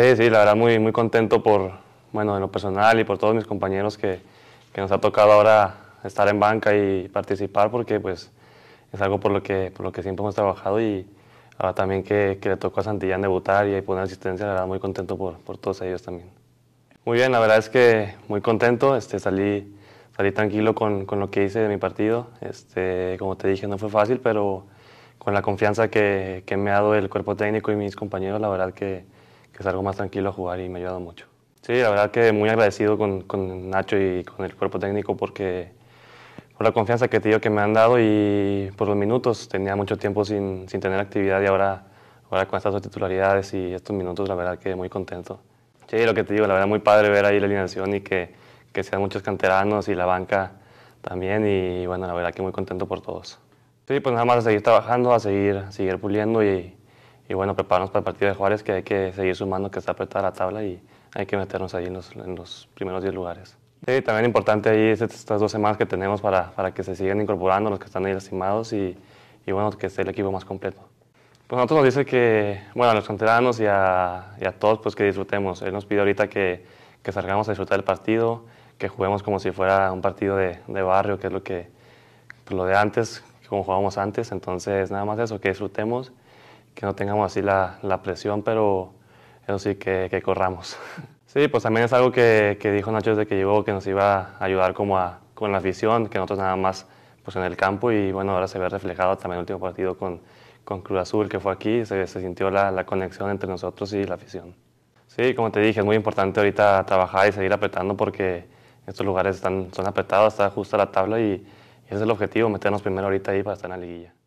Sí, sí, la verdad muy, muy contento por, bueno, en lo personal y por todos mis compañeros que, que, nos ha tocado ahora estar en banca y participar porque pues es algo por lo que, por lo que siempre hemos trabajado y ahora también que, que le tocó a Santillán debutar y poner asistencia, la verdad muy contento por, por, todos ellos también. Muy bien, la verdad es que muy contento, este, salí, salí tranquilo con, con lo que hice de mi partido, este, como te dije no fue fácil, pero con la confianza que me ha dado el cuerpo técnico y mis compañeros, la verdad que que salgo más tranquilo a jugar y me ha ayudado mucho. Sí, la verdad que muy agradecido con, con Nacho y con el cuerpo técnico porque por la confianza que te digo que me han dado y por los minutos. Tenía mucho tiempo sin, sin tener actividad y ahora, ahora con estas dos titularidades y estos minutos la verdad que muy contento. Sí, lo que te digo, la verdad muy padre ver ahí la alineación y que, que sean muchos canteranos y la banca también y bueno, la verdad que muy contento por todos. Sí, pues nada más a seguir trabajando, a seguir, a seguir puliendo y, y bueno, prepararnos para el partido de Juárez, que hay que seguir sumando, que está apretada la tabla y hay que meternos ahí en los, primeros 10 lugares. también importante ahí es estas dos semanas que tenemos para, para que se sigan incorporando los que están ahí lastimados y, y bueno, que esté el equipo más completo. Pues nosotros nos dice que, bueno, a los canteranos y a, y a todos, pues que disfrutemos. Él nos pide ahorita que, que, salgamos a disfrutar el partido, que juguemos como si fuera un partido de, de barrio, que es lo que, pues, lo de antes, como jugábamos antes. Entonces, nada más eso, que disfrutemos que no tengamos así la, la presión, pero eso sí, que, corramos. Sí, pues también es algo que, que, dijo Nacho desde que llegó, que nos iba a ayudar como a, con la afición, que nosotros nada más pues en el campo y bueno, ahora se ve reflejado también el último partido con, con Cruz Azul que fue aquí, se, sintió la, la, conexión entre nosotros y la afición. Sí, como te dije, es muy importante ahorita trabajar y seguir apretando porque estos lugares están, son apretados, está justo la tabla y, y ese es el objetivo, meternos primero ahorita ahí para estar en la liguilla.